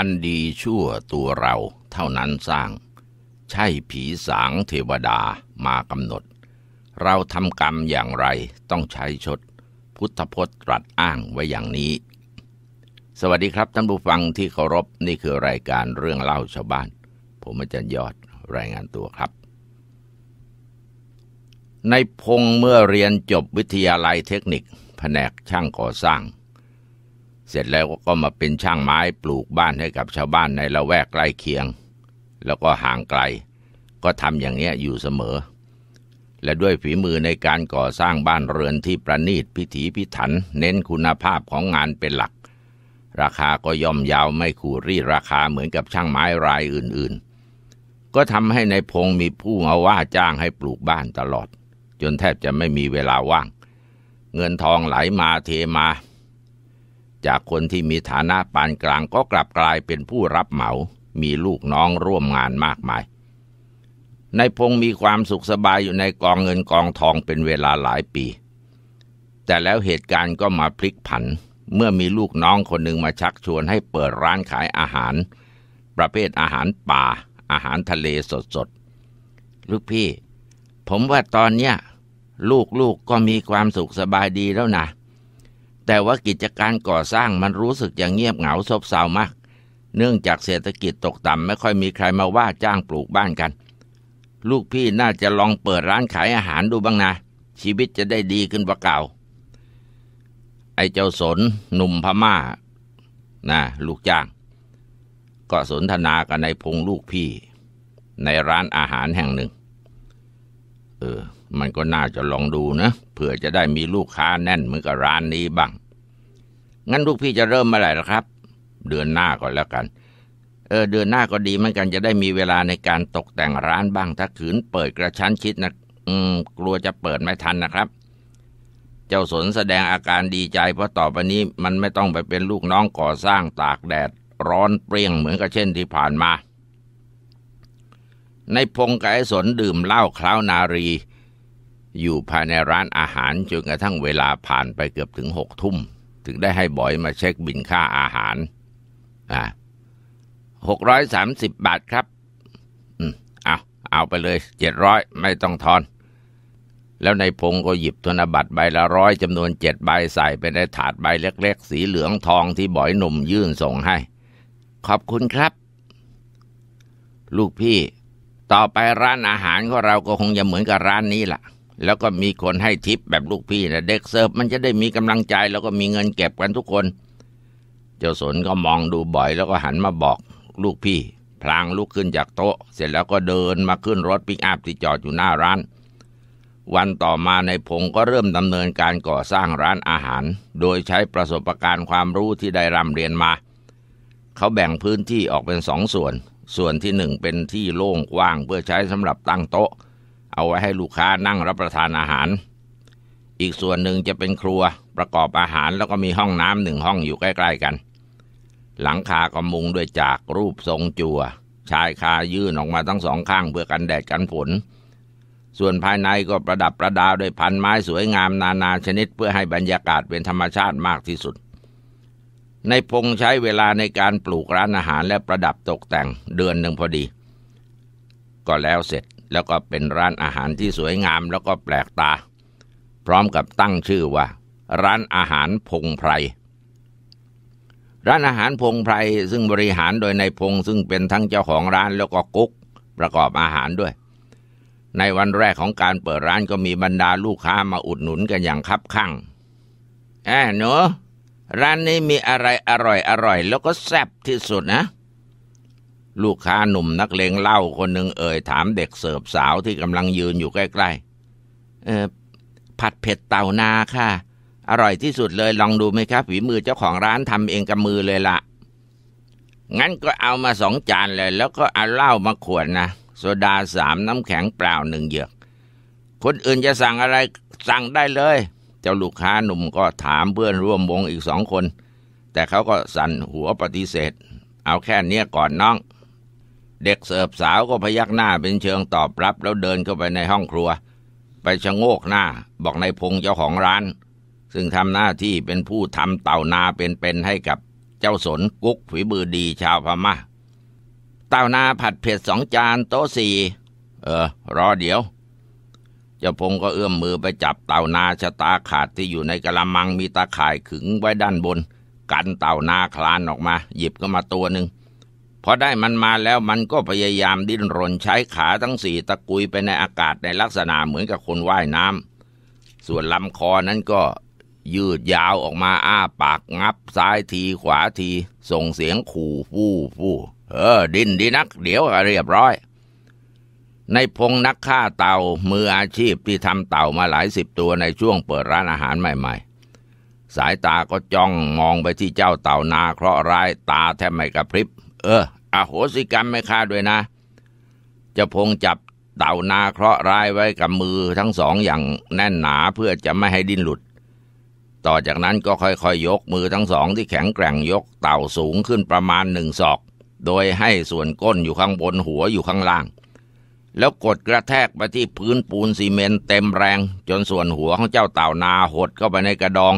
อันดีชั่วตัวเราเท่านั้นสร้าง ใช่ผีสางเทวดามากำหนด เราทำกรรมอย่างไรต้องใช้ชด พุทธพจน์ตรัสอ้างไว้อย่างนี้ สวัสดีครับท่านผู้ฟังที่เคารพนี่คือรายการเรื่องเล่าชาวบ้าน ผมอาจารย์ยอดรายงานตัวครับ ในพงเมื่อเรียนจบวิทยาลัยเทคนิคแผนกช่างก่อสร้างเสร็จแล้วก็มาเป็นช่างไม้ปลูกบ้านให้กับชาวบ้านในละแวกใกล้เคียง แล้วก็ห่างไกล ก็ทำอย่างนี้อยู่เสมอ และด้วยฝีมือในการก่อสร้างบ้านเรือนที่ประณีตพิถีพิถัน เน้นคุณภาพของงานเป็นหลัก ราคาก็ย่อมยาวไม่ขู่รีราคาเหมือนกับช่างไม้รายอื่นๆ ก็ทำให้ในพงมีผู้มาว่าจ้างให้ปลูกบ้านตลอด จนแทบจะไม่มีเวลาว่าง เงินทองไหลมาเทมาจากคนที่มีฐานะปานกลางก็กลับกลายเป็นผู้รับเหมา มีลูกน้องร่วมงานมากมายนายพงมีความสุขสบายอยู่ในกองเงินกองทองเป็นเวลาหลายปี แต่แล้วเหตุการณ์ก็มาพลิกผัน เมื่อมีลูกน้องคนหนึ่งมาชักชวนให้เปิดร้าน ขายอาหาร ประเภทอาหารป่า อาหารทะเลสดๆ ลูกพี่ ผมว่าตอนเนี้ยลูกๆกก็มีความสุขสบายดีแล้วนะแต่ว่ากิจการก่อสร้างมันรู้สึกอย่างเงียบเหงาซบเซามาก เนื่องจากเศรษฐกิจตกต่ำไม่ค่อยมีใครมาว่าจ้างปลูกบ้านกัน ลูกพี่น่าจะลองเปิดร้านขายอาหารดูบ้างนะ ชีวิตจะได้ดีขึ้นกว่าเก่า ไอ้เจ้าสนหนุ่มพม่านะลูกจ้างก็สนทนากับนายพงลูกพี่ในร้านอาหารแห่งหนึ่งเออ มันก็น่าจะลองดูนะเผื่อจะได้มีลูกค้าแน่นเหมือนกับร้านนี้บ้าง งั้นลูกพี่จะเริ่มเมื่อไหร่ล่ะครับ เดือนหน้าก่อนแล้วกัน เออเดือนหน้าก็ดีเหมือนกันจะได้มีเวลาในการตกแต่งร้านบ้าง ถ้าขืนเปิดกระชั้นชิดนะอืมกลัวจะเปิดไม่ทันนะครับ เจ้าสนแสดงอาการดีใจ เพราะต่อไปนี้ มันไม่ต้องไปเป็นลูกน้องก่อสร้างตากแดดร้อนเปรี้ยง เหมือนกับเช่นที่ผ่านมาในพงกาสนดื่มเหล้าคล้าวนารี อยู่ภายในร้านอาหารจนกระทั่งเวลาผ่านไปเกือบถึงหกทุ่ม ถึงได้ให้บอยมาเช็คบินค่าอาหารอ่ะหกร้อยสามสิบบาทครับอืมเอาเอาไปเลยเจ็ดร้อยไม่ต้องทอน แล้วในพงก็หยิบธนบัตรใบละร้อยจำนวนเจ็ดใบใส่ไปในถาดใบเล็กๆ สีเหลืองทองที่บอยหนุ่มยื่นส่งให้ ขอบคุณครับ ลูกพี่ต่อไปร้านอาหารของเราก็คงจะเหมือนกับร้านนี้ล่ะแล้วก็มีคนให้ทิปแบบลูกพี่นะเด็กเสิร์ฟมันจะได้มีกำลังใจ แล้วก็มีเงินเก็บกันทุกคน เจ้าสนก็มองดูบ่อยแล้วก็หันมาบอกลูกพี่พลางลุกขึ้นจากโต๊ะ เสร็จแล้วก็เดินมาขึ้นรถปิกอัพที่จอดอยู่หน้าร้าน วันต่อมาในพงก็เริ่มดำเนินการก่อสร้างร้านอาหาร โดยใช้ประสบการณ์ความรู้ที่ได้ร่ำเรียนมา เขาแบ่งพื้นที่ออกเป็นสองส่วนส่วนที่หนึ่งเป็นที่โล่งว่างเพื่อใช้สำหรับตั้งโต๊ะ เอาไว้ให้ลูกค้านั่งรับประทานอาหาร อีกส่วนหนึ่งจะเป็นครัวประกอบอาหารแล้วก็มีห้องน้ำหนึ่งห้องอยู่ใกล้ ๆกัน หลังคาก็มุงด้วยจากรูปทรงจัว่ว ชายคายื่นออกมาทั้งสองข้าง เพื่อกันแดดกันฝนส่วนภายในก็ประดับประดาด้วยพันไม้สวยงามนานาชนิด เพื่อให้บรรยากาศเป็นธรรมชาติมากที่สุดในพงใช้เวลาในการปลูกร้านอาหารและประดับตกแต่งเดือนหนึ่งพอดี ก็แล้วเสร็จแล้วก็เป็นร้านอาหารที่สวยงามแล้วก็แปลกตา พร้อมกับตั้งชื่อว่า ร้านอาหารพงไพรร้านอาหารพงไพรซึ่งบริหารโดยนายพงซึ่งเป็นทั้งเจ้าของร้านแล้วก็กุ๊กประกอบอาหารด้วย ในวันแรกของการเปิดร้านก็มีบรรดาลูกค้ามาอุดหนุนกันอย่างคับคั่งแอนเนอะร้านนี้มีอะไรอร่อยอร่อย แล้วก็แซ่บที่สุดนะ ลูกค้าหนุ่มนักเลงเล่าคนหนึ่งเอ่ยถามเด็กเสิร์ฟสาวที่กำลังยืนอยู่ใกล้ๆเออผัดเผ็ดเต่านาค่ะ อร่อยที่สุดเลยลองดูไหมครับฝีมือเจ้าของร้านทำเองกับมือเลยละ่ะ งั้นก็เอามาสองจานเลย แล้วก็เอาเหล้ามาขวดนะโซดาสามน้ำแข็งเปล่าหนึ่งเหยือกคนอื่นจะสั่งอะไรสั่งได้เลยจ้าลูกค้าหนุ่มก็ถามเพื่อนร่วมวงอีกสองคน แต่เขาก็สั่นหัวปฏิเสธ เอาแค่เนี้ยก่อนน้อง เด็กเสิร์ฟสาวก็พยักหน้าเป็นเชิงตอบรับแล้วเดินเข้าไปในห้องครัว ไปชะโงกหน้าบอกนายพงเจ้าของร้าน ซึ่งทำหน้าที่เป็นผู้ทำเต่านาเป็นๆให้กับเจ้าสนกุ๊กฝีมือดีชาวพมา่าเต่านาผัดเผ็ดสองจานโต๊ะสี่เออ รอเดี๋ยวจ้าพงก็เอื้อมมือไปจับเต่านาชะตาขาดที่อยู่ในกระมังมีตาข่ายขึงไว้ด้านบน กันเต่านาคลานออกมา หยิบก็มาตัวหนึ่งพอได้มันมาแล้วมันก็พยายามดิ้นรน ใช้ขาทั้งสี่ตะกุยไปในอากาศในลักษณะเหมือนกับคนว่ายน้ำส่วนลำคอนั้นก็ยืดยาวออกมาอ้าปากงับซ้ายทีขวาที ส่งเสียงขู่ฟู่ฟู่เออดิ้นดีนัก เดี๋ยวเรียบร้อยในพงนักฆ่าเต่ามืออาชีพที่ทำเต่ามาหลายสิบตัวในช่วงเปิดร้านอาหารใหม่ๆ สายตาก็จ้องมองไปที่เจ้าเต่านาเคราะห์ร้ายตาแทบไม่กระพริบเอออโหสิกรรมไม่ฆ่าด้วยนะ จะพงจับเต่านาเคราะห์ร้ายไว้กับมือทั้งสองอย่างแน่นหนาเพื่อจะไม่ให้ดิ้นหลุด ต่อจากนั้นก็ค่อยๆยยกมือทั้งสองที่แข็งแกร่งยกเต่าสูงขึ้นประมาณหนึ่งศอก โดยให้ส่วนก้นอยู่ข้างบนหัวอยู่ข้างล่างแล้วกดกระแทกไปที่พื้นปูนซีเมนเต็มแรง จนส่วนหัวของเจ้าเต่านาหดเข้าไปในกระดอง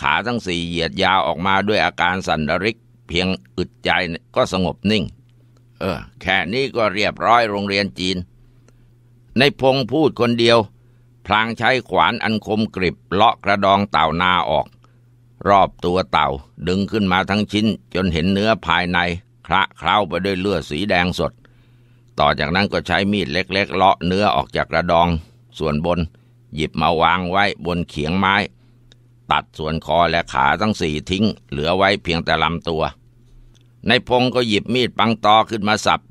ขาทั้งสี่เหยียดยาวออกมาด้วยอาการสันดริก เพียงอึดใจก็สงบนิ่ง เออแค่นี้ก็เรียบร้อยโรงเรียนจีน ในพงพูดคนเดียว พลางใช้ขวานอันคมกริบ เลาะกระดองเต่านาออก รอบตัวเต่าดึงขึ้นมาทั้งชิ้น จนเห็นเนื้อภายในคละเคล้าไปด้วยเลือดสีแดงสดต่อจากนั้นก็ใช้มีดเล็ก ๆ เลาะเนื้อออกจากกระดองส่วนบน หยิบมาวางไว้บนเขียงไม้ ตัดส่วนคอและขาทั้งสี่ทิ้งเหลือไว้เพียงแต่ลำตัว ในพงก็หยิบมีดปังตอขึ้นมาสับ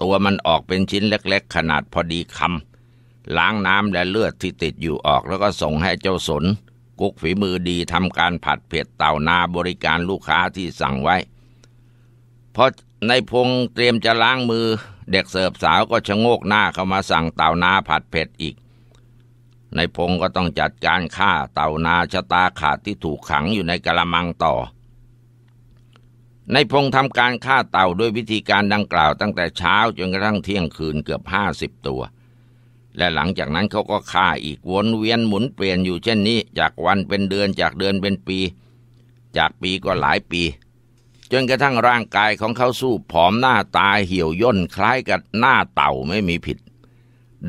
ตัวมันออกเป็นชิ้นเล็ก ๆ ขนาดพอดีคำล้างน้ำและเลือดที่ติดอยู่ออกแล้วก็ส่งให้เจ้าสน กุกฝีมือดีทำการผัดเผ็ดเต่านาบริการลูกค้าที่สั่งไว้พอในพงเตรียมจะล้างมือเด็กเสิร์ฟสาวก็ชะโงกหน้าเข้ามาสั่งเต่านาผัดเผ็ดอีก ในพงก็ต้องจัดการฆ่าเต่านาชะตาขาดที่ถูกขังอยู่ในกระมังต่อ ในพงทำการฆ่าเต่าด้วยวิธีการดังกล่าวตั้งแต่เช้าจนกระทั่งเที่ยงคืนเกือบห้าสิบตัว และหลังจากนั้นเขาก็ฆ่าอีกวนเวียนหมุนเปลี่ยนอยู่เช่นนี้ จากวันเป็นเดือนจากเดือนเป็นปี จากปีก็หลายปีจนกระทั่งร่างกายของเขาสู้ผอมหน้าตาเหี่ยวย่นคล้ายกับหน้าเต่าไม่มีผิด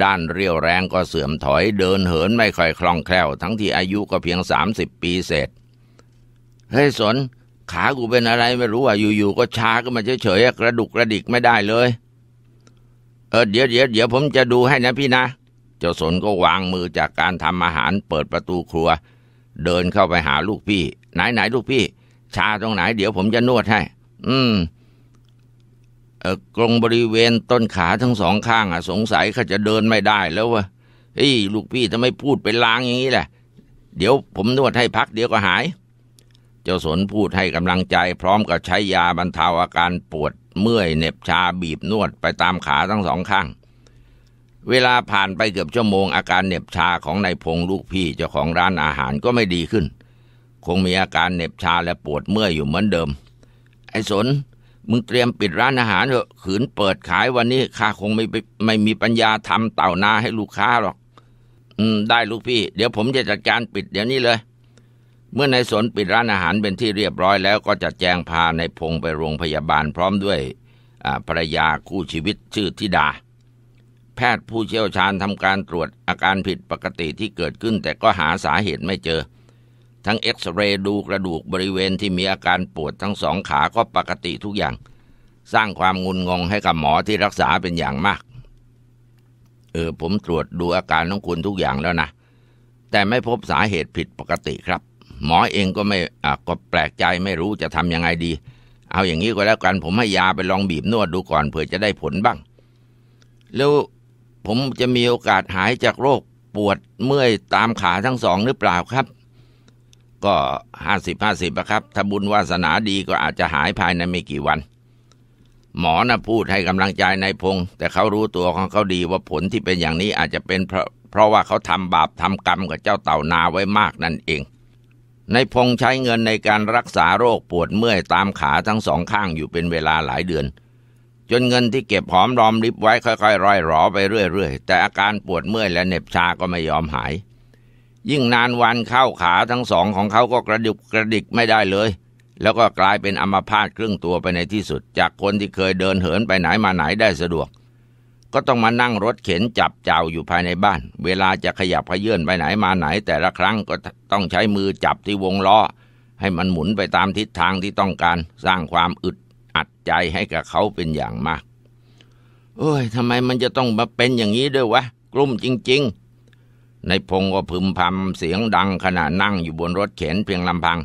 ด้านเรียวแรงก็เสื่อมถอยเดินเหินไม่ค่อยคล่องแคล่วทั้งที่อายุก็เพียงสามสิบปีเศษเฮ้ยสน ขากูเป็นอะไรไม่รู้อ่ะอยู่ๆก็ช้าก็มาเฉยๆกระดุกกระดิกไม่ได้เลย เออเดี๋ยวเดี๋ยวเดี๋ยวผมจะดูให้นะพี่นะเจ้าสนก็วางมือจากการทำอาหารเปิดประตูครัว เดินเข้าไปหาลูกพี่ ไหนไหนลูกพี่ชาตรงไหนเดี๋ยวผมจะนวดให้ อืม เออกรงบริเวณต้นขาทั้งสองข้างอ่ะสงสัยข้าจะเดินไม่ได้แล้ววะเฮ้ยลูกพี่ทำไมพูดเป็นลางอย่างนี้แหละ เดี๋ยวผมนวดให้พักเดี๋ยวก็หาย เจ้าสนพูดให้กำลังใจ พร้อมกับใช้ยาบรรเทาอาการปวดเมื่อยเน็บชาบีบนวดไปตามขาทั้งสองข้าง เวลาผ่านไปเกือบชั่วโมงอาการเน็บชาของนายพงลูกพี่เจ้าของร้านอาหารก็ไม่ดีขึ้นคงมีอาการเหน็บชาและปวดเมื่อยอยู่เหมือนเดิม ไอ้สนมึงเตรียมปิดร้านอาหารเถอะขืนเปิดขายวันนี้ข้าคงไม่ไม่มีปัญญาทำเต่านาให้ลูกค้าหรอก อืมได้ลูกพี่ เดี๋ยวผมจะจัดการปิดเดี๋ยวนี้เลย เมื่อนายสนปิดร้านอาหารเป็นที่เรียบร้อยแล้ว ก็จะแจงพาในพงไปโรงพยาบาลพร้อมด้วยภรรยาคู่ชีวิตชื่อธิดาแพทย์ผู้เชี่ยวชาญทำการตรวจอาการผิดปกติที่เกิดขึ้น แต่ก็หาสาเหตุไม่เจอทั้งเอ็กซเรย์ดูกระดูกบริเวณที่มีอาการปวดทั้งสองขาก็ปกติทุกอย่าง สร้างความงุนงง ให้กับหมอที่รักษาเป็นอย่างมาก เออผมตรวจดูอาการของคุณทุกอย่างแล้วนะ แต่ไม่พบสาเหตุผิดปกติครับ หมอเองก็ไม่ก็แปลกใจไม่รู้จะทำยังไงดี เอาอย่างนี้ก็แล้วกัน ผมให้ยาไปลองบีบนวดดูก่อนเผื่อจะได้ผลบ้างแล้วผมจะมีโอกาสหายจากโรคปวดเมื่อยตามขาทั้งสองหรือเปล่าครับก็ห้าสิบห้าสิบะครับ ถ้าบุญวาสนาดีก็อาจจะหายภายในไม่กี่วัน หมอนะพูดให้กำลังใจนายพงศ์แต่เขารู้ตัวของเขาดีว่าผลที่เป็นอย่างนี้อาจจะเป็นเพราะเพราะว่าเขาทำบาปทำกรรมกับเจ้าเต่านาไว้มากนั่นเองนายพงศ์ใช้เงินในการรักษาโรคปวดเมื่อยตามขาทั้งสองข้างอยู่เป็นเวลาหลายเดือน จนเงินที่เก็บหอมรอมริบไว้ค่อย ๆร่อยหรอ ไปเรื่อยๆแต่อาการปวดเมื่อยและเหน็บชาก็ไม่ยอมหายยิ่งนานวันเข้าขาทั้งสองของเขาก็กระดุกกระดิกไม่ได้เลย แล้วก็กลายเป็นอัมาพาตครึ่งตัวไปในที่สุด จากคนที่เคยเดินเหินไปไหนมาไหนได้สะดวก ก็ต้องมานั่งรถเข็นจับเจ้าอยู่ภายในบ้านเวลาจะขยับขยื่นไปไหนมาไหน แต่ละครั้งก็ต้องใช้มือจับที่วงล้อให้มันหมุนไปตามทิศทางที่ต้องการ สร้างความอึด อัดใจให้กับเขาเป็นอย่างมาก เอ้ยทำไมมันจะต้องมาเป็นอย่างนี้ด้วยวะกลุ่มจริง ๆในพงก็พึมพำเสียงดังขณะนั่งอยู่บนรถเข็นเพียงลำพัง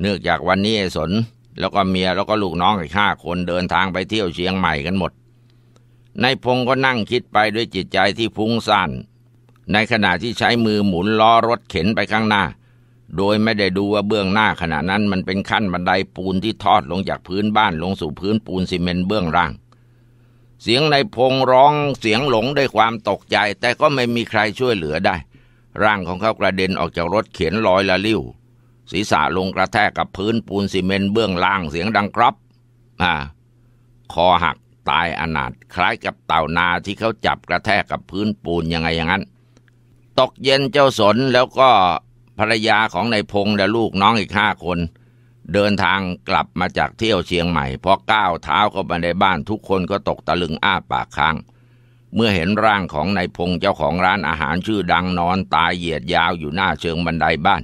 เนื่องจากวันนี้ไอ้สน แล้วก็เมียแล้วก็ลูกน้องอีกห้าคนเดินทางไปเที่ยวเชียงใหม่กันหมดในพงก็นั่งคิดไปด้วยจิตใจที่ฟุ้งซ่าน ในขณะที่ใช้มือหมุนล้อรถเข็นไปข้างหน้า โดยไม่ได้ดูว่าเบื้องหน้าขณะนั้นมันเป็นขั้นบันไดปูนที่ทอดลงจากพื้นบ้านลงสู่พื้นปูนซีเมนต์เบื้องล่างเสียงในพงร้องเสียงหลงด้วยความตกใจแต่ก็ไม่มีใครช่วยเหลือได้ ร่างของเขากระเด็นออกจากรถเข็นลอยละลิ้วศีรษะลงกระแทกกับพื้นปูนซีเมนต์เบื้องล่างเสียงดังกรับอ่าคอหักตายอนาถคล้ายกับเต่านาที่เขาจับกระแทกกับพื้นปูนยังไงอย่างนั้น ตกเย็นเจ้าสนแล้วก็ภรรยาของนายพงและลูกน้องอีกห้าคนเดินทางกลับมาจากเที่ยวเชียงใหม่พอก้าวเท้าเข้ามาในบ้านทุกคนก็ตกตะลึงอ้าปากค้าง เมื่อเห็นร่างของนายพงเจ้าของร้านอาหารชื่อดังนอนตายเหยียดยาวอยู่หน้าเชิงบันไดบ้าน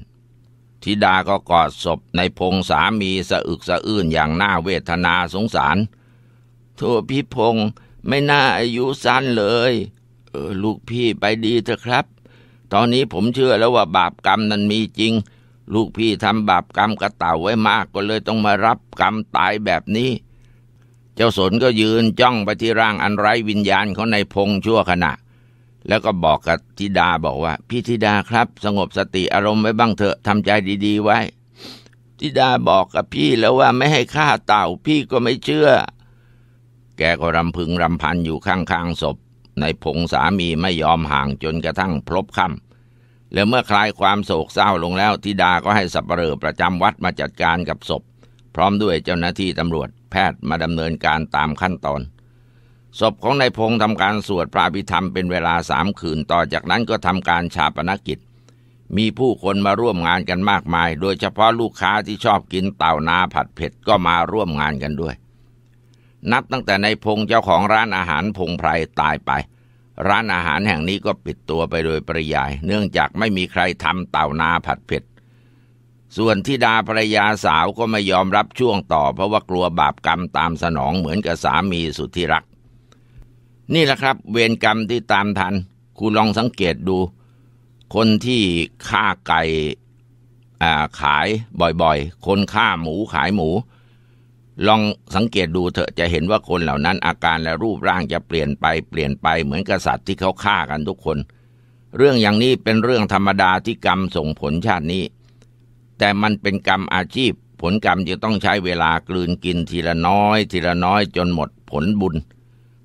ธิดาก็กอดศพนายพงสามีสะอึกสะอื้นอย่างน่าเวทนาสงสารโทษพี่พงไม่น่าอายุสั้นเลย เออลูกพี่ไปดีเถอะครับ ตอนนี้ผมเชื่อแล้วว่าบาปกรรมนั้นมีจริงลูกพี่ทำบาปกรรมกระเต่าไว้มากก็เลยต้องมารับกรรมตายแบบนี้ เจ้าสนก็ยืนจ้องไปที่ร่างอันไร้วิญญาณของนายพงชั่วขณะ แล้วก็บอกกับธิดาบอกว่าพี่ธิดาครับ สงบสติอารมณ์ไว้บ้างเถอะทำใจดี ๆ ไว้ธิดาบอกกับพี่แล้วว่าไม่ให้ฆ่าเต่าพี่ก็ไม่เชื่อ แกก็รำพึงรำพันอยู่ข้างๆศพในพงสามีไม่ยอมห่างจนกระทั่งพลบคำแล้วเมื่อคลายความโศกเศร้าลงแล้วทิดาก็ให้สับเปลอประจำวัดมาจัดการกับศพ พร้อมด้วยเจ้าหน้าที่ตำรวจแพทย์มาดำเนินการตามขั้นตอน ศพของนายพงษ์ทำการสวดพระพิธรรมเป็นเวลาสามคืน ต่อจากนั้นก็ทำการชาปนกิจ มีผู้คนมาร่วมงานกันมากมาย โดยเฉพาะลูกค้าที่ชอบกินเต่านาผัดเผ็ดก็มาร่วมงานกันด้วย นับตั้งแต่นายพงษ์เจ้าของร้านอาหารพงไพรตายไปร้านอาหารแห่งนี้ก็ปิดตัวไปโดยปริยายเนื่องจากไม่มีใครทำเต่านาผัดเผ็ด ส่วนทิดาภรยาสาวก็ไม่ยอมรับช่วงต่อเพราะว่ากลัวบาปกรรมตามสนองเหมือนกับสามีสุดที่รัก นี่แหละครับเวรกรรมที่ตามทัน คุณลองสังเกตดูคนที่ฆ่าไก่ขายบ่อยๆ คนฆ่าหมูขายหมูลองสังเกตดูเถอะจะเห็นว่าคนเหล่านั้น อาการและรูปร่างจะเปลี่ยนไปเปลี่ยนไปเหมือนกษัตริย์ที่เขาฆ่ากันทุกคน เรื่องอย่างนี้เป็นเรื่องธรรมดาที่กรรมส่งผลชาตินี้ แต่มันเป็นกรรมอาชีพ ผลกรรมจะต้องใช้เวลากลืนกินทีละน้อย ทีละน้อยจนหมดผลบุญ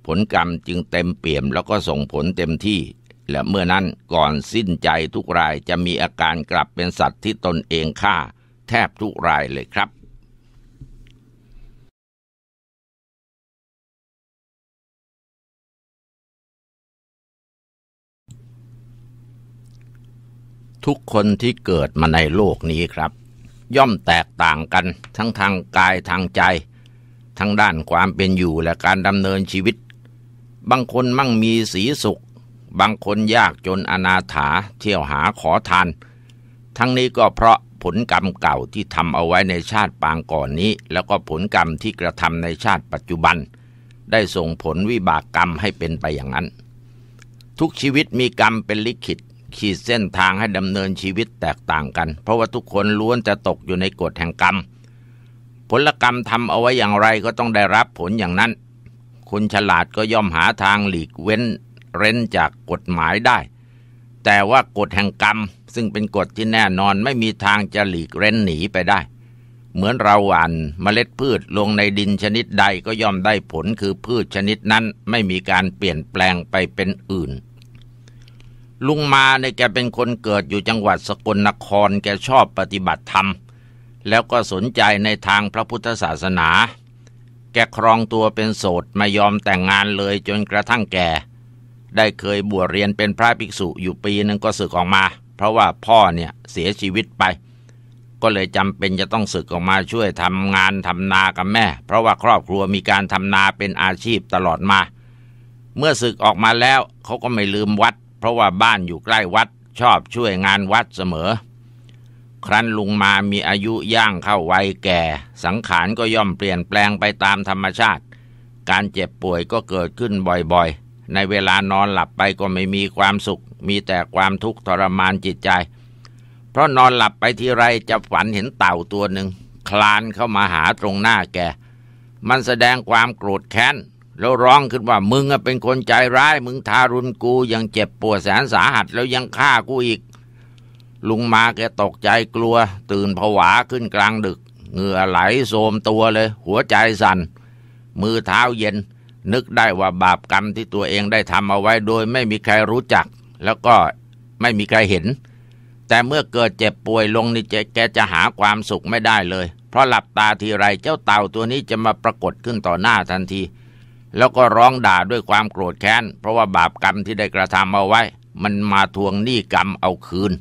ผลกรรมจึงเต็มเปี่ยมแล้วก็ส่งผลเต็มที่ และเมื่อนั้นก่อนสิ้นใจทุกรายจะมีอาการกลับเป็นสัตว์ที่ตนเองฆ่าแทบทุกรายเลยครับทุกคนที่เกิดมาในโลกนี้ครับ ย่อมแตกต่างกัน ทั้งทางกายทางใจ ทั้งด้านความเป็นอยู่และการดำเนินชีวิต บางคนมั่งมีสีสุข บางคนยากจนอนาถา เที่ยวหาขอทาน ทั้งนี้ก็เพราะผลกรรมเก่าที่ทำเอาไว้ในชาติปางก่อนนี้ แล้วก็ผลกรรมที่กระทำในชาติปัจจุบัน ได้ส่งผลวิบากกรรมให้เป็นไปอย่างนั้น ทุกชีวิตมีกรรมเป็นลิขิตขีดเส้นทางให้ดำเนินชีวิตแตกต่างกันเพราะว่าทุกคนล้วนจะตกอยู่ในกฎแห่งกรรมผลกรรมทำเอาไว้อย่างไรก็ต้องได้รับผลอย่างนั้น คุณฉลาดก็ย่อมหาทางหลีกเว้น เร้นจากกฎหมายได้ แต่ว่ากฎแห่งกรรมซึ่งเป็นกฎที่แน่นอนไม่มีทางจะหลีกเร้นหนีไปได้ เหมือนเราหว่านเมล็ดพืชลงในดินชนิดใดก็ย่อมได้ผลคือพืชชนิดนั้นไม่มีการเปลี่ยนแปลงไปเป็นอื่นลุงมาเนี่ยแกเป็นคนเกิดอยู่จังหวัดสกลนคร แกชอบปฏิบัติธรรม แล้วก็สนใจในทางพระพุทธศาสนา แกครองตัวเป็นโสดไม่ยอมแต่งงานเลยจนกระทั่งแกได้เคยบวชเรียนเป็นพระภิกษุอยู่ปีนึงก็สึกออกมา เพราะว่าพ่อเนี่ยเสียชีวิตไป ก็เลยจำเป็นจะต้องสึกออกมาช่วยทำงานทำนากับแม่ เพราะว่าครอบครัวมีการทำนาเป็นอาชีพตลอดมา เมื่อสึกออกมาแล้วเขาก็ไม่ลืมวัดเพราะว่าบ้านอยู่ใกล้วัดชอบช่วยงานวัดเสมอ ครั้นลุงมามีอายุย่างเข้าวัยแก่ สังขารก็ย่อมเปลี่ยนแปลงไปตามธรรมชาติ การเจ็บป่วยก็เกิดขึ้นบ่อยๆ ในเวลานอนหลับไปก็ไม่มีความสุข มีแต่ความทุกข์ทรมานจิตใจ เพราะนอนหลับไปทีไรจะฝันเห็นเต่าตัวหนึ่งคลานเข้ามาหาตรงหน้าแกมันแสดงความโกรธแค้นแล้วร้องขึ้นว่ามึงเป็นคนใจร้ายมึงทารุณกูยังเจ็บปวดแสนสาหัสแล้วยังฆ่ากูอีก ลุงมาแกตกใจกลัว ตื่นผวาขึ้นกลางดึกเหงื่อไหลโสมตัวเลย หัวใจสัน่นมือเท้าเย็น นึกได้ว่าบาปกรรมที่ตัวเองได้ทำเอาไว้โดยไม่มีใครรู้จัก แล้วก็ไม่มีใครเห็น แต่เมื่อเกิดเจ็บป่วยลงนี่แกจะหาความสุขไม่ได้เลย เพราะหลับตาทีไรเจ้าเต่าตัวนี้จะมาปรากฏขึ้นต่อหน้าทันทีแล้วก็ร้องด่าด้วยความโกรธแค้น เพราะว่าบาปกรรมที่ได้กระทำเอาไว้ มันมาทวงหนี้กรรมเอาคืน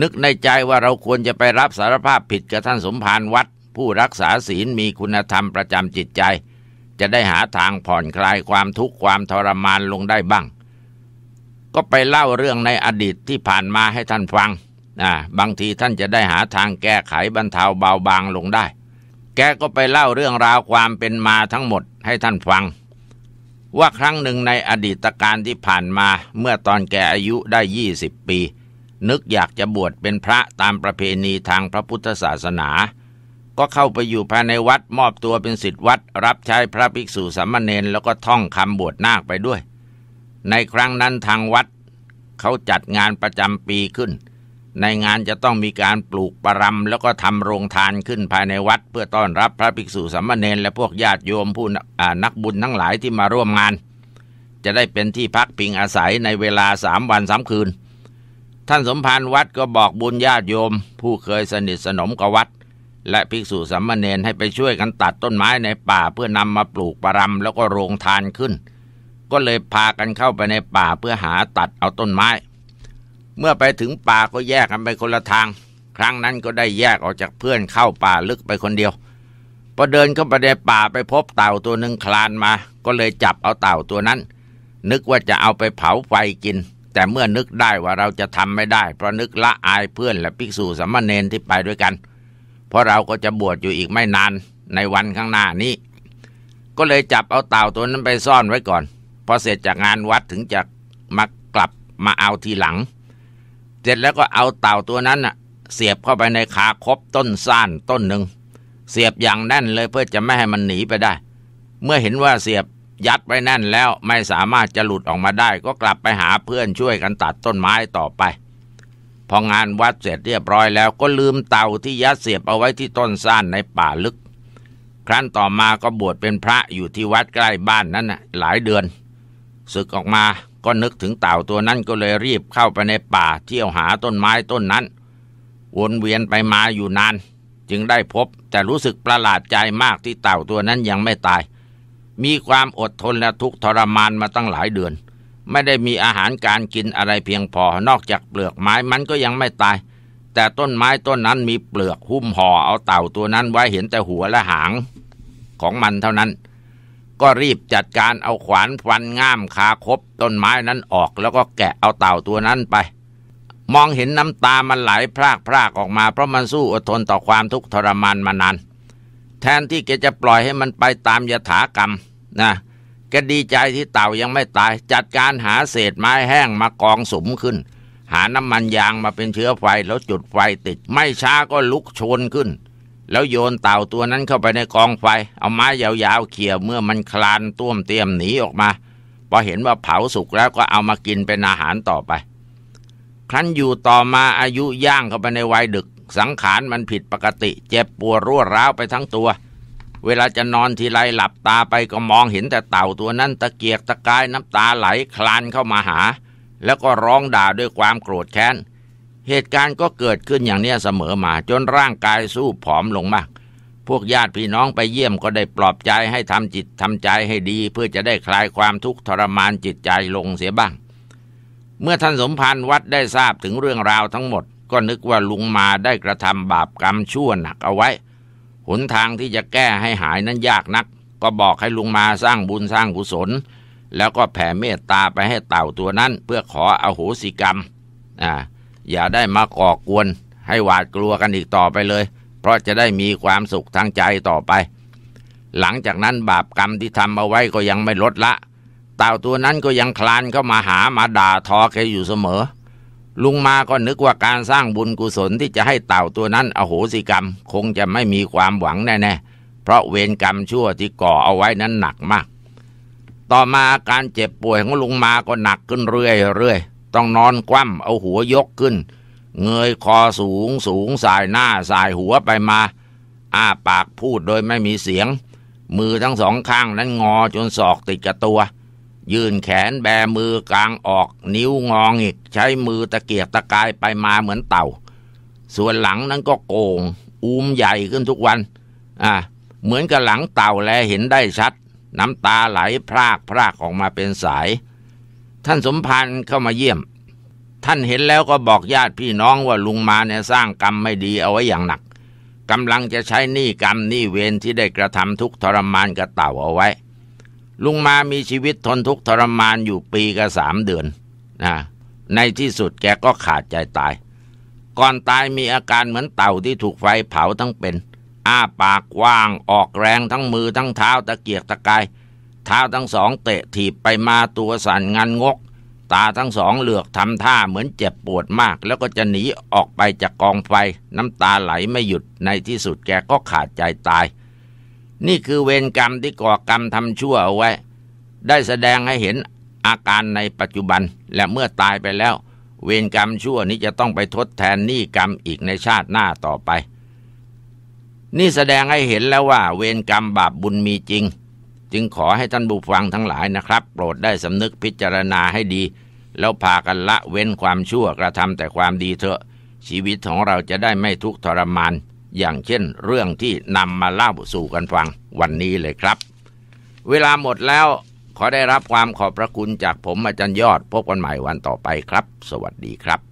นึกในใจว่าเราควรจะไปรับสารภาพผิดกับท่านสมภารวัด ผู้รักษาศีลมีคุณธรรมประจำจิตใจ จะได้หาทางผ่อนคลายความทุกข์ความทรมานลงได้บ้าง ก็ไปเล่าเรื่องในอดีตที่ผ่านมาให้ท่านฟังนะบางทีท่านจะได้หาทางแก้ไขบรรเทาเบาบางลงได้ แกก็ไปเล่าเรื่องราวความเป็นมาทั้งหมดให้ท่านฟังว่าครั้งหนึ่งในอดีตการที่ผ่านมาเมื่อตอนแกอายุได้ยี่สิบปี นึกอยากจะบวชเป็นพระตามประเพณีทางพระพุทธศาสนา ก็เข้าไปอยู่ภายในวัดมอบตัวเป็นสิทธิวัด รับใช้พระภิกษุสามเณรแล้วก็ท่องคำบวชนาคไปด้วย ในครั้งนั้นทางวัดเขาจัดงานประจำปีขึ้นในงานจะต้องมีการปลูกปรำแล้วก็ทำโรงทานขึ้นภายในวัด เพื่อต้อนรับพระภิกษุสามเณรและพวกญาติโยม ผู้นักบุญทั้งหลายที่มาร่วมงาน จะได้เป็นที่พักพิงอาศัยในเวลาสามวันสามคืน ท่านสมภารวัดก็บอกบุญญาติโยม ผู้เคยสนิทสนมกับวัดและภิกษุสามเณรให้ไปช่วยกันตัดต้นไม้ในป่าเพื่อนำมาปลูกปรำแล้วก็โรงทานขึ้น ก็เลยพากันเข้าไปในป่าเพื่อหาตัดเอาต้นไม้เมื่อไปถึงป่าก็แยกกันไปคนละทาง ครั้งนั้นก็ได้แยกออกจากเพื่อนเข้าป่าลึกไปคนเดียว พอเดินเข้าไปในป่าไปพบเต่าตัวหนึ่งคลานมา ก็เลยจับเอาเต่าตัวนั้น นึกว่าจะเอาไปเผาไฟกิน แต่เมื่อนึกได้ว่าเราจะทำไม่ได้ เพราะนึกละอายเพื่อนและภิกษุสามเณรที่ไปด้วยกัน เพราะเราก็จะบวชอยู่อีกไม่นานในวันข้างหน้านี้ ก็เลยจับเอาเต่าตัวนั้นไปซ่อนไว้ก่อน พอเสร็จจากงานวัดถึงจะมากลับมาเอาทีหลังเสร็จแล้วก็เอาเต่าตัวนั้นน่ะเสียบเข้าไปในขาคบต้นซ่านต้นหนึ่งเสียบอย่างแน่นเลยเพื่อจะไม่ให้มันหนีไปได้ เมื่อเห็นว่าเสียบยัดไว้แน่นแล้วไม่สามารถจะหลุดออกมาได้ ก็กลับไปหาเพื่อนช่วยกันตัดต้นไม้ต่อไปพองานวัดเสร็จเรียบร้อยแล้ว ก็ลืมเต่าที่ยัดเสียบเอาไว้ที่ต้นซ่านในป่าลึก ครั้นต่อมาก็บวชเป็นพระอยู่ที่วัดใกล้บ้านนั้นน่ะหลายเดือนศึกออกมาก็นึกถึงเต่าตัวนั้นก็เลยรีบเข้าไปในป่าเที่ยวหาต้นไม้ต้นนั้นวนเวียนไปมาอยู่นาน จึงได้พบ แต่รู้สึกประหลาดใจมากที่เต่าตัวนั้นยังไม่ตาย มีความอดทนและทุกทรมานมาตั้งหลายเดือน ไม่ได้มีอาหารการกินอะไรเพียงพอนอกจากเปลือกไม้มันก็ยังไม่ตาย แต่ต้นไม้ต้นนั้นมีเปลือกหุ้มห่อเอาเต่าตัวนั้นไว้เห็นแต่หัวและหาง ของมันเท่านั้นก็รีบจัดการเอาขวานฟันง่ามคาคบต้นไม้นั้นออก แล้วก็แกะเอาเต่าตัวนั้นไป มองเห็นน้ำตามันไหลพรากพรากออกมาเพราะมันสู้อดทนต่อความทุกข์ทรมานมานาน แทนที่แกจะปล่อยให้มันไปตามยถากรรมนะแกดีใจที่เต่ายังไม่ตาย จัดการหาเศษไม้แห้งมากองสมขึ้น หาน้ำมันยางมาเป็นเชื้อไฟแล้วจุดไฟติด ไม่ช้าก็ลุกโชนขึ้นแล้วโยน เต่าตัวนั้นเข้าไปในกองไฟ เอาไม้ยาวๆ เขี่ยเมื่อมันคลานต้วมเตียมหนีออกมา พอเห็นว่าเผาสุกแล้วก็เอามากินเป็นอาหารต่อไป ครั้นอยู่ต่อมาอายุย่างเข้าไปในวัยดึกสังขารมันผิดปกติ เจ็บปวดรั่วร้าวไปทั้งตัว เวลาจะนอนทีไรหลับตาไปก็มองเห็นแต่เต่าตัวนั้น ตะเกียกตะกายน้ำตาไหลคลานเข้ามาหา แล้วก็ร้องด่าด้วยความโกรธแค้นเหตุการณ์ก็เกิดขึ้นอย่างเนี้ยเสมอมา จนร่างกายสู้ผอมลงมาก พวกญาติพี่น้องไปเยี่ยมก็ได้ปลอบใจให้ทำจิตทำใจให้ดี เพื่อจะได้คลายความทุกข์ทรมานจิตใจลงเสียบ้าง เมื่อท่านสมพันธ์วัดได้ทราบถึงเรื่องราวทั้งหมด ก็นึกว่าลุงมาได้กระทำบาปกรรมชั่วหนัก เอาไว้หนทางที่จะแก้ให้หายนั้นยากนัก ก็บอกให้ลุงมาสร้างบุญสร้างกุศลแล้วก็แผ่เมตตาไปให้เต่าตัวนั้น เพื่อขออโหสิกรรม อ่าอย่าได้มาก่อกวน ให้หวาดกลัวกันอีกต่อไปเลย เพราะจะได้มีความสุขทางใจต่อไป หลังจากนั้นบาปกรรมที่ทำเอาไว้ก็ยังไม่ลดละ เต่าตัวนั้นก็ยังคลานเข้ามาหามาด่าทอแกอยู่เสมอ ลุงมาก็นึกว่าการสร้างบุญกุศลที่จะให้เต่าตัวนั้น อโหสิกรรม คงจะไม่มีความหวังแน่ๆเพราะเวรกรรมชั่วที่ก่อเอาไว้นั้นหนักมาก ต่อมาการเจ็บป่วยของลุงมาก็หนักขึ้นเรื่อยๆต้องนอนคว่ำเอาหัวยกขึ้นเงยคอสูงสูงสายหน้าสายหัวไปมา อ้าปากพูดโดยไม่มีเสียง มือทั้งสองข้างนั้นงอจนศอกติดกับตัว ยื่นแขนแบมือกลางออก นิ้วงองอีกใช้มือตะเกียกตะกายไปมาเหมือนเต่า ส่วนหลังนั้นก็โกงอูมใหญ่ขึ้นทุกวันอ่าเหมือนกับหลังเต่าแลเห็นได้ชัด น้ำตาไหลพรากพรากออกมาเป็นสายท่านสมพันธ์เข้ามาเยี่ยม ท่านเห็นแล้วก็บอกญาติพี่น้องว่าลุงมาเนี่ยสร้างกรรมไม่ดีเอาไว้อย่างหนัก กำลังจะใช้หนี้กรรมหนี้เวรที่ได้กระทำทุกทรมานกระเต่าเอาไว้ ลุงมามีชีวิตทนทุกทรมานอยู่ปีกับสามเดือน นะ ในที่สุดแกก็ขาดใจตาย ก่อนตายมีอาการเหมือนเต่าที่ถูกไฟเผาทั้งเป็น อ้าปากกว้าง ออกแรงทั้งมือทั้งเท้า ตะเกียกตะกายเท้าทั้งสองเตะถีบไปมาตัวสั่นงันงก ตาทั้งสองเหลือกทำท่าเหมือนเจ็บปวดมาก แล้วก็จะหนีออกไปจากกองไฟ น้ำตาไหลไม่หยุดในที่สุดแกก็ขาดใจตาย นี่คือเวรกรรมที่ก่อกรรมทำชั่วเอาไว้ ได้แสดงให้เห็นอาการในปัจจุบันและเมื่อตายไปแล้ว เวรกรรมชั่วนี้จะต้องไปทดแทนหนี้กรรมอีกในชาติหน้าต่อไป นี่แสดงให้เห็นแล้วว่า เวรกรรมบาปบุญมีจริงจึงขอให้ท่านบุฟังทั้งหลายนะครับ โปรดได้สำนึกพิจารณาให้ดี แล้วพากันละเว้นความชั่วกระทำแต่ความดีเถอะชีวิตของเราจะได้ไม่ทุกข์ทรมาน อย่างเช่นเรื่องที่นำมาเล่าสู่กันฟังวันนี้เลยครับ เวลาหมดแล้วขอได้รับความขอบพระคุณจากผมอาจารย์ยอด พบกันใหม่วันต่อไปครับ สวัสดีครับ